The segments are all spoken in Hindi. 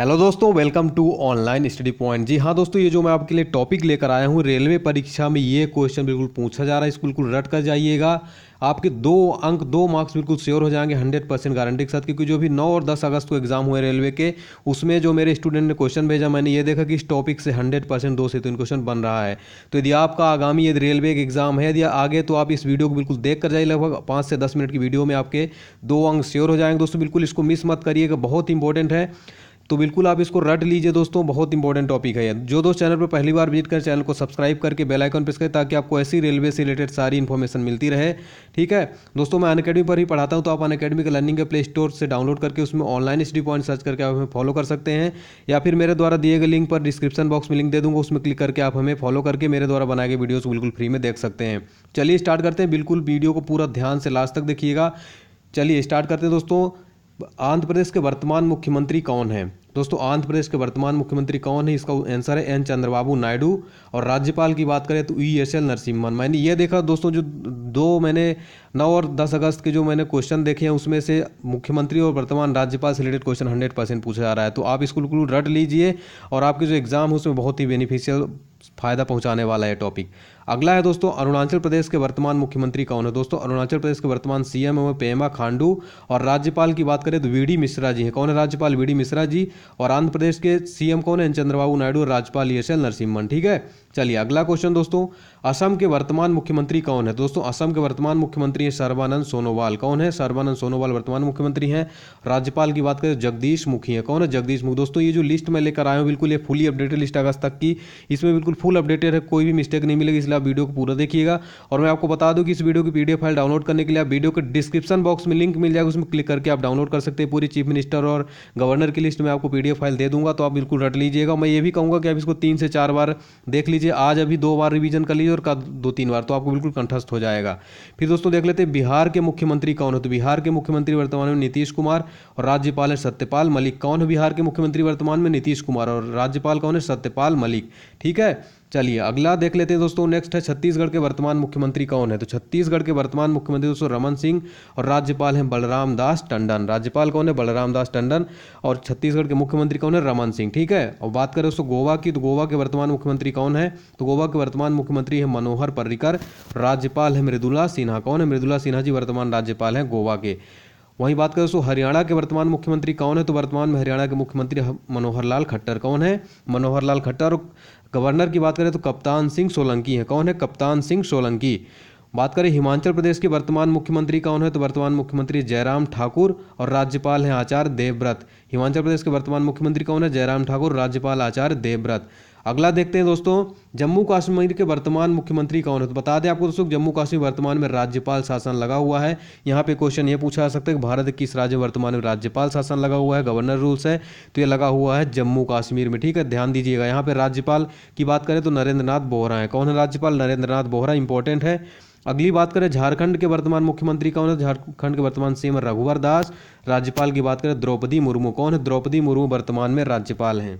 हेलो दोस्तों welcome to online study point जी हाँ दोस्तों ये जो मैं आपके लिए टॉपिक लेकर आया हूँ रेलवे परीक्षा में ये क्वेश्चन बिल्कुल पूछा जा रहा है इसको बिल्कुल रट कर जाइएगा आपके दो अंक दो मार्क्स बिल्कुल श्योर हो जाएंगे हंड्रेड परसेंट गारंटी के साथ क्योंकि जो भी नौ और दस अगस्त को एग्जाम हुए रेलवे के उसमें जो मेरे स्टूडेंट ने क्वेश्चन भेजा मैंने ये देखा कि इस टॉपिक से हंड्रेड परसेंट दो से तीन क्वेश्चन बन रहा है तो यदि आपका आगामी यदि रेलवे का एग्जाम है यदि आगे तो आप इस वीडियो को बिल्कुल देख कर जाइए लगभग पाँच से दस मिनट की वीडियो में आपके दो अंक श्योर हो जाएंगे दोस्तों बिल्कुल इसको मिस मत करिएगा बहुत इंपॉर्टेंट है तो बिल्कुल आप इसको रट लीजिए दोस्तों बहुत इंपॉर्टेंट टॉपिक है जो दोस्त चैनल पर पहली बार विजिट कर चैनल को सब्सक्राइब करके बेल आइकन प्रेस करें ताकि आपको ऐसी रेलवे से रिलेटेड सारी इन्फॉर्मेशन मिलती रहे ठीक है दोस्तों मैं अनकेडमी पर ही पढ़ाता हूँ तो आप अनकेडमी के लर्निंग के प्ले स्टोर से डाउनलोड करके उसमें ऑनलाइन स्टडी पॉइंट सर्च करके आप हमें फॉलो कर सकते हैं या फिर मेरे द्वारा दिए गए लिंक पर डिस्क्रिप्शन बॉक्स में लिंक दे दूंगा उसमें क्लिक करके आप हमें फॉलो करके मेरे द्वारा बनाए गए वीडियोज़ बिल्कुल फ्री में देख सकते हैं चलिए स्टार्ट करते हैं बिल्कुल वीडियो को पूरा ध्यान से लास्ट तक देखिएगा चलिए स्टार्ट करते हैं दोस्तों आंध्र प्रदेश के वर्तमान मुख्यमंत्री कौन हैं दोस्तों आंध्र प्रदेश के वर्तमान मुख्यमंत्री कौन है इसका आंसर है एन चंद्रबाबू नायडू और राज्यपाल की बात करें तो ई एस एल नरसिम्हन मैंने ये देखा दोस्तों जो दो मैंने नौ और दस अगस्त के जो मैंने क्वेश्चन देखे हैं उसमें से मुख्यमंत्री और वर्तमान राज्यपाल से रिलेटेड क्वेश्चन हंड्रेड परसेंट पूछा जा रहा है तो आप इसको बिल्कुल रट लीजिए और आपके जो एग्ज़ाम है उसमें बहुत ही बेनिफिशियल फायदा पहुंचाने वाला है टॉपिक अगला है दोस्तों अरुणाचल प्रदेश के वर्तमान मुख्यमंत्री कौन है दोस्तों अरुणाचल प्रदेश के वर्तमान सीएम एम पेमा खांडू और राज्यपाल की बात करें तो वी मिश्रा जी हैं कौन है राज्यपाल वी मिश्रा जी और आंध्र प्रदेश के सीएम कौन है चंद्रबाबू नायडू और राज्यपाल एस एल नरसिम्हन ठीक है चलिए अगला क्वेश्चन दोस्तों असम के वर्तमान मुख्यमंत्री कौन है दोस्तों असम के वर्तमान मुख्यमंत्री है सर्वानंद सोनोवाल कौन है सर्वानंद सोनोवाल वर्तमान मुख्यमंत्री हैं राज्यपाल की बात करें तो जगदीश मुखी है कौन है जगदीश मुखी दोस्तों ये जो लिस्ट मैं लेकर आया हूँ बिल्कुल ये फुली अपडेटेड लिस्ट अगस्त तक की इसमें बिल्कुल बिल्कुल फुल अपडेटेड है कोई भी मिस्टेक नहीं मिलेगी इसलिए आप वीडियो को पूरा देखिएगा और मैं आपको बता दूं कि इस वीडियो की पीडीएफ फाइल डाउनलोड करने के लिए आप वीडियो के डिस्क्रिप्शन बॉक्स में लिंक मिल जाएगा उसमें क्लिक करके आप डाउनलोड कर सकते हैं पूरी चीफ मिनिस्टर और गवर्नर की लिस्ट में आपको पी फाइल दे दूंगा तो आप बिल्कुल रट लीजिएगा मैं ये भी कहूँगा कि आप इसको तीन से चार बार देख लीजिए आज अभी दो बार रिविजन कर लीजिए और कल दो तीन बार तो आपको बिल्कुल कंठस्थ हो जाएगा फिर दोस्तों देख लेते हैं बिहार के मुख्यमंत्री कौन है तो बिहार के मुख्यमंत्री वर्तमान में नीतीश कुमार और राज्यपाल है सत्यपाल मलिक कौन है बिहार के मुख्यमंत्री वर्तमान में नीतीश कुमार और राज्यपाल कौन है सत्यपाल मलिक ठीक है चलिए अगला देख लेते हैं दोस्तों नेक्स्ट है छत्तीसगढ़ के वर्तमान मुख्यमंत्री कौन है तो छत्तीसगढ़ के वर्तमान मुख्यमंत्री दोस्तों रमन सिंह और राज्यपाल हैं बलराम दास टंडन राज्यपाल कौन है बलराम दास टंडन और छत्तीसगढ़ के मुख्यमंत्री कौन है रमन सिंह ठीक है और बात करें दोस्तों गोवा की तो गोवा के वर्तमान मुख्यमंत्री कौन है तो गोवा के वर्तमान मुख्यमंत्री है मनोहर पर्रिकर राज्यपाल है मृदुला सिन्हा कौन है मृदुला सिन्हा जी वर्तमान राज्यपाल हैं गोवा के वहीं बात करें दोस्तों हरियाणा के वर्तमान मुख्यमंत्री कौन है तो वर्तमान में हरियाणा के मुख्यमंत्री मनोहर लाल खट्टर कौन है मनोहर लाल खट्टर और गवर्नर की बात करें तो कप्तान सिंह सोलंकी हैं कौन है कप्तान सिंह सोलंकी बात करें हिमाचल प्रदेश के वर्तमान मुख्यमंत्री कौन है तो वर्तमान मुख्यमंत्री जयराम ठाकुर और राज्यपाल हैं आचार्य देवव्रत हिमाचल प्रदेश के वर्तमान मुख्यमंत्री कौन है जयराम ठाकुर राज्यपाल आचार्य देवव्रत अगला देखते हैं दोस्तों जम्मू कश्मीर के वर्तमान मुख्यमंत्री कौन है तो बता दें आपको दोस्तों जम्मू कश्मीर वर्तमान में राज्यपाल शासन लगा हुआ है यहाँ पे क्वेश्चन ये पूछा जा सकता है कि भारत किस राज्य वर्तमान में राज्यपाल शासन लगा हुआ है गवर्नर रूल्स है तो ये लगा हुआ है जम्मू कश्मीर में ठीक है ध्यान दीजिएगा यहाँ पर राज्यपाल की बात करें तो नरेंद्र नाथ बोहरा है कौन है राज्यपाल नरेंद्र नाथ बोहरा इंपॉर्टेंट है अगली बात करें झारखंड के वर्तमान मुख्यमंत्री कौन है झारखंड के वर्तमान सीएम रघुवर दास राज्यपाल की बात करें द्रौपदी मुर्मू कौन है द्रौपदी मुर्मू वर्तमान में राज्यपाल हैं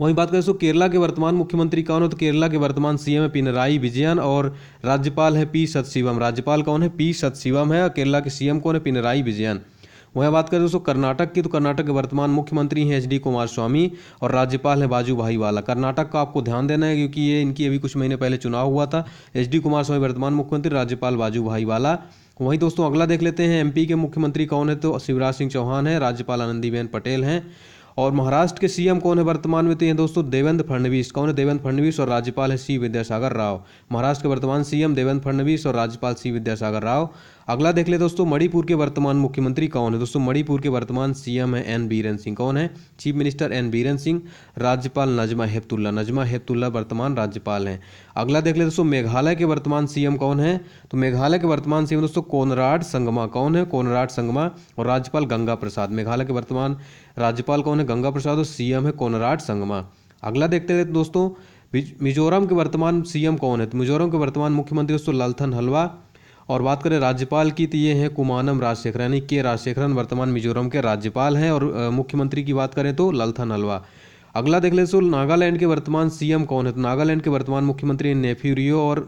वहीं बात करें तो केरला के वर्तमान मुख्यमंत्री कौन है तो केरला के वर्तमान सीएम है पिनराई विजयन और राज्यपाल है पी सतशिवम राज्यपाल कौन है पी सतशिवम है केरला के सीएम कौन है पिनराई विजयन वह बात करें दोस्तों कर्नाटक की तो कर्नाटक के वर्तमान मुख्यमंत्री हैं एच डी कुमार स्वामी और राज्यपाल है बाजू भाई वाला कर्नाटक का आपको ध्यान देना है क्योंकि ये इनकी अभी कुछ महीने पहले चुनाव हुआ था एच डी कुमार स्वामी वर्तमान मुख्यमंत्री राज्यपाल बाजू भाई वाला वहीं दोस्तों अगला देख लेते हैं एमपी के मुख्यमंत्री कौन है तो शिवराज सिंह चौहान है राज्यपाल आनंदीबेन पटेल हैं और महाराष्ट्र के सीएम कौन है वर्तमान में तो ये दोस्तों देवेंद्र फडणवीस कौन है देवेंद्र फडणवीस और राज्यपाल है सी विद्यासागर राव महाराष्ट्र के वर्तमान सीएम देवेंद्र फडणवीस और राज्यपाल सी विद्यासागर राव अगला देख ले दोस्तों मणिपुर के वर्तमान मुख्यमंत्री कौन है दोस्तों मणिपुर के वर्तमान सीएम है एन बीरन सिंह कौन है chief minister N Biren Singh राज्यपाल नजमा हेपतुल्ला नजमा हेपतुल्ला वर्तमान राज्यपाल हैं अगला देख ले दोस्तों मेघालय के वर्तमान सीएम कौन है तो मेघालय के वर्तमान सीएम दोस्तों कोनराड संगमा कौन है कोनराड संगमा और राज्यपाल गंगा प्रसाद मेघालय के वर्तमान राज्यपाल कौन है गंगा प्रसाद और सीएम है कोनराड संगमा अगला देखते हैं दोस्तों मिजोरम के वर्तमान सीएम कौन है तो मिजोरम के वर्तमान मुख्यमंत्री दोस्तों लालथन हलवा और बात करें राज्यपाल की तो ये हैं कुमानम राजशेखर यानी के राजशेखरन वर्तमान मिजोरम के राज्यपाल हैं और मुख्यमंत्री की बात करें तो ललथन नलवा अगला देख ले सो नागालैंड के वर्तमान सीएम कौन है तो नागालैंड के वर्तमान मुख्यमंत्री नेफ्यूरियो और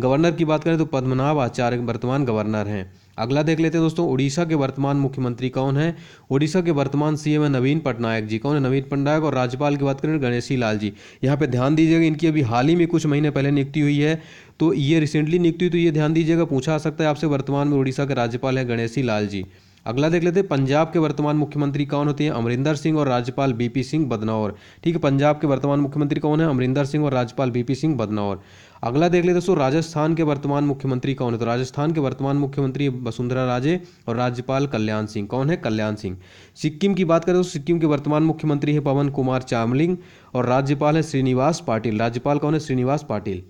गवर्नर की बात करें तो पद्मनाभ आचार्य वर्तमान गवर्नर हैं अगला देख लेते हैं दोस्तों उड़ीसा के वर्तमान मुख्यमंत्री कौन है उड़ीसा के वर्तमान सीएम है नवीन पटनायक जी कौन है नवीन पटनायक और राज्यपाल की बात करें गणेशी लाल जी यहाँ पे ध्यान दीजिएगा इनकी अभी हाल ही में कुछ महीने पहले नियुक्ति हुई है तो ये रिसेंटली नियुक्ति हुई तो ये ध्यान दीजिएगा पूछा आ सकता है आपसे वर्तमान में उड़ीसा के राज्यपाल है गणेशी लाल जी अगला देख लेते हैं पंजाब के वर्तमान मुख्यमंत्री कौन होते हैं अमरिंदर सिंह और राज्यपाल बीपी सिंह बदनौर ठीक है पंजाब के वर्तमान मुख्यमंत्री कौन है अमरिंदर सिंह और राज्यपाल बीपी सिंह बदनौर अगला देख लेते दोस्तों राजस्थान के वर्तमान मुख्यमंत्री कौन है तो राजस्थान के वर्तमान मुख्यमंत्री वसुंधरा राजे और राज्यपाल कल्याण सिंह कौन है कल्याण सिंह सिक्किम की बात करें तो सिक्किम के वर्तमान मुख्यमंत्री है पवन कुमार चामलिंग और राज्यपाल है श्रीनिवास पाटिल राज्यपाल कौन है श्रीनिवास पाटिल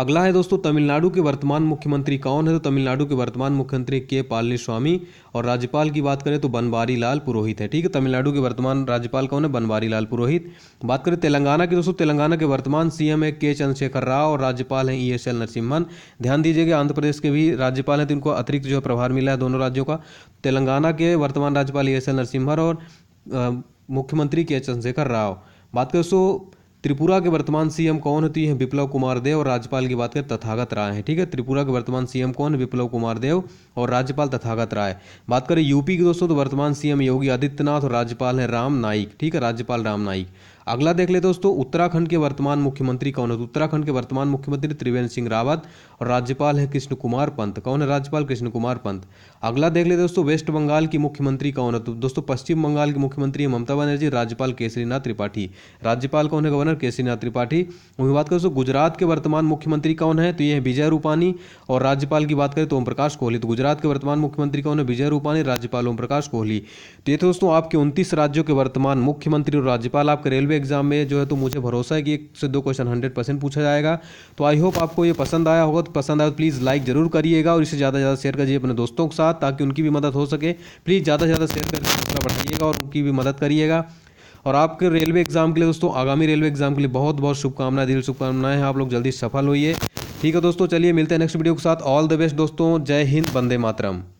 अगला है दोस्तों तमिलनाडु के वर्तमान मुख्यमंत्री कौन है तो तमिलनाडु के वर्तमान मुख्यमंत्री के पालनी स्वामी और राज्यपाल की बात करें तो बनवारी लाल पुरोहित है ठीक है तमिलनाडु के वर्तमान राज्यपाल कौन है बनवारी लाल पुरोहित बात करें तेलंगाना की दोस्तों तेलंगाना के वर्तमान सीएम है के चंद्रशेखर राव और राज्यपाल हैं ई एस एल नरसिम्हन ध्यान दीजिएगा आंध्र प्रदेश के भी राज्यपाल हैं तो इनको अतिरिक्त जो है प्रभार मिला है दोनों राज्यों का तेलंगाना के वर्तमान राज्यपाल ई एस एल नरसिम्हन और मुख्यमंत्री के चंद्रशेखर राव बात करें दोस्तों त्रिपुरा के वर्तमान सीएम कौन होती है विप्लव कुमार देव और राज्यपाल की बात करें तथागत राय है ठीक है त्रिपुरा के वर्तमान सीएम कौन है विप्लव कुमार देव और राज्यपाल तथागत राय बात करें यूपी की दोस्तों तो वर्तमान सीएम योगी आदित्यनाथ और राज्यपाल है राम नाईक ठीक है राज्यपाल राम नाईक अगला देख ले दोस्तों उत्तराखंड के वर्तमान मुख्यमंत्री कौन है तो उत्तराखंड के वर्तमान मुख्यमंत्री त्रिवेंद्र सिंह रावत और राज्यपाल है कृष्ण कुमार पंत कौन है राज्यपाल कृष्ण कुमार पंत अगला देख ले दोस्तों वेस्ट बंगाल की मुख्यमंत्री कौन है तो दोस्तों पश्चिम बंगाल की मुख्यमंत्री ममता बनर्जी राज्यपाल केसरीनाथ त्रिपाठी राज्यपाल कौन है गवर्नर केसरीनाथ त्रिपाठी वही बात करें दोस्तों गुजरात के वर्तमान मुख्यमंत्री कौन है तो ये है विजय रूपानी और राज्यपाल की बात करें तो ओम प्रकाश कोहली तो गुजरात के वर्तमान मुख्यमंत्री कौन है विजय रूपानी राज्यपाल ओम प्रकाश कोहली तो ये दोस्तों आपके उनतीस राज्यों के वर्तमान मुख्यमंत्री और राज्यपाल आपके रेलवे एग्ज़ाम में जो है तो मुझे भरोसा है कि एक से दो क्वेश्चन हंड्रेड परसेंट पूछा जाएगा तो आई होप आपको ये पसंद आया होगा तो पसंद आया तो प्लीज़ लाइक जरूर करिएगा और इसे ज़्यादा से ज़्यादा शेयर करिए अपने दोस्तों के साथ ताकि उनकी भी मदद हो सके प्लीज़ ज़्यादा से ज़्यादा शेयर करके हौसला बढ़ाइएगा और उनकी भी मदद करिएगा और आपके रेलवे एग्ज़ाम के लिए दोस्तों आगामी रेलवे एग्ज़ाम के लिए बहुत बहुत शुभकामनाएं दिल शुभकामनाएं हैं आप लोग जल्दी सफल होइए ठीक है दोस्तों चलिए मिलते हैं नेक्स्ट वीडियो के साथ ऑल द बेस्ट दोस्तों जय हिंद बंदे मातरम